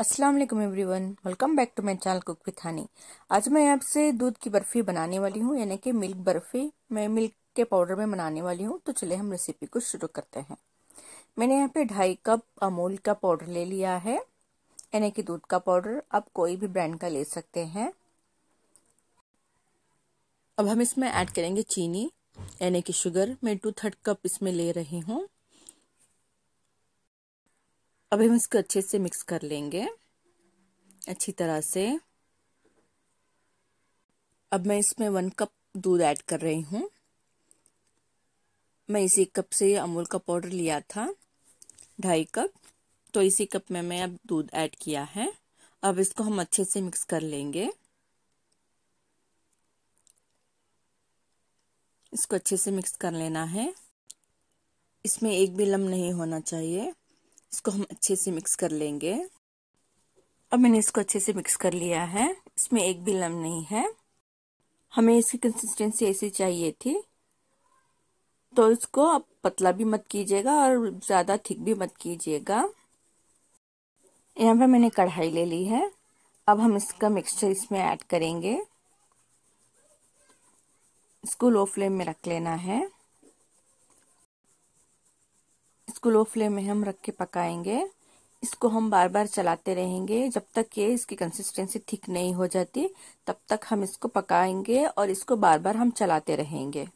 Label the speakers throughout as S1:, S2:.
S1: अस्सलाम वालेकुम everyone welcome back to my channel cook with Honey आज मैं आपसे दूध की बर्फी बनाने वाली हूँ यानी कि मिल्क बर्फी मैं मिल्क के पाउडर में बनाने वाली हूँ तो चलिए हम रेसिपी को शुरू करते हैं मैंने यहाँ पे ढाई कप अमूल का पाउडर ले लिया है यानी कि दूध का पाउडर आप कोई भी ब्रांड का ले सकते हैं अब हम इसमें ऐड करेंगे चीनी यानी कि शुगर मैं टू थर्ड कप इसमें ले रही हूँ अब हम इसको अच्छे से मिक्स कर लेंगे अच्छी तरह से अब मैं इसमें वन कप दूध ऐड कर रही हूँ मैं इसी कप से अमूल का पाउडर लिया था ढाई कप तो इसी कप में मैं अब दूध ऐड किया है अब इसको हम अच्छे से मिक्स कर लेंगे इसको अच्छे से मिक्स कर लेना है इसमें एक भी लम नहीं होना चाहिए इसको हम अच्छे से मिक्स कर लेंगे अब मैंने इसको अच्छे से मिक्स कर लिया है इसमें एक भी लम नहीं है हमें इसकी कंसिस्टेंसी ऐसी चाहिए थी तो इसको आप पतला भी मत कीजिएगा और ज़्यादा थिक भी मत कीजिएगा यहाँ पर मैंने कढ़ाई ले ली है अब हम इसका मिक्सचर इसमें ऐड करेंगे इसको लो फ्लेम में रख लेना है इसको लो फ्लेम में हम रख के पकाएंगे इसको हम बार बार चलाते रहेंगे जब तक ये इसकी कंसिस्टेंसी थिक नहीं हो जाती तब तक हम इसको पकाएंगे और इसको बार बार हम चलाते रहेंगे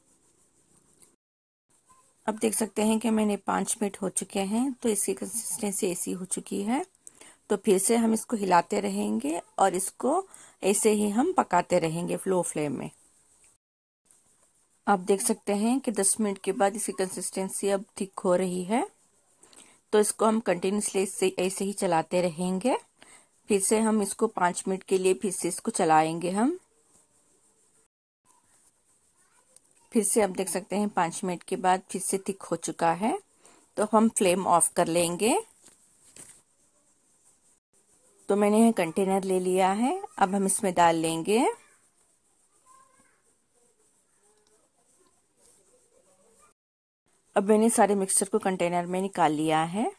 S1: अब देख सकते हैं कि मैंने पाँच मिनट हो चुके हैं तो इसकी कंसिस्टेंसी ऐसी हो चुकी है तो फिर से हम इसको हिलाते रहेंगे और इसको ऐसे ही हम पकाते रहेंगे फ्लो फ्लेम में आप देख सकते हैं कि 10 मिनट के बाद इसकी कंसिस्टेंसी अब थिक हो रही है तो इसको हम कंटिन्यूसली इससे ऐसे ही चलाते रहेंगे फिर से हम इसको पाँच मिनट के लिए फिर से इसको चलाएंगे हम फिर से आप देख सकते हैं पाँच मिनट के बाद फिर से थिक हो चुका है तो हम फ्लेम ऑफ कर लेंगे तो मैंने यह कंटेनर ले लिया है अब हम इसमें डाल लेंगे अब मैंने सारे मिक्सचर को कंटेनर में निकाल लिया है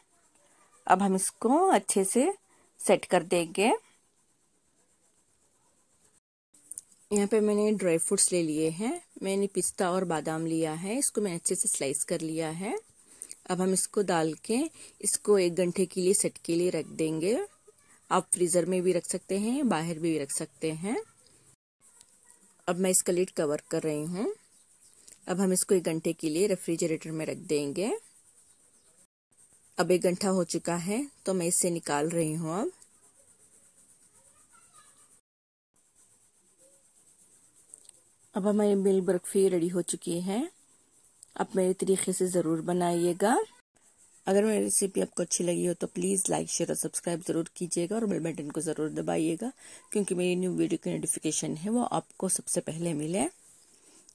S1: अब हम इसको अच्छे से सेट कर देंगे यहाँ पे मैंने ड्राई फ्रूट्स ले लिए हैं मैंने पिस्ता और बादाम लिया है इसको मैंने अच्छे से स्लाइस कर लिया है अब हम इसको डाल के इसको एक घंटे के लिए सेट के लिए रख देंगे आप फ्रीज़र में भी रख सकते हैं बाहर भी रख सकते हैं अब मैं इसका लीड कवर कर रही हूँ अब हम इसको एक घंटे के लिए रेफ्रिजरेटर में रख देंगे अब एक घंटा हो चुका है तो मैं इसे निकाल रही हूँ अब अब हमारी मिल्क बर्फी रेडी हो चुकी है आप मेरे तरीके से ज़रूर बनाइएगा अगर मेरी रेसिपी आपको अच्छी लगी हो तो प्लीज़ लाइक शेयर और सब्सक्राइब ज़रूर कीजिएगा और बेल बटन को ज़रूर दबाइएगा क्योंकि मेरी न्यू वीडियो की नोटिफिकेशन है वो आपको सबसे पहले मिले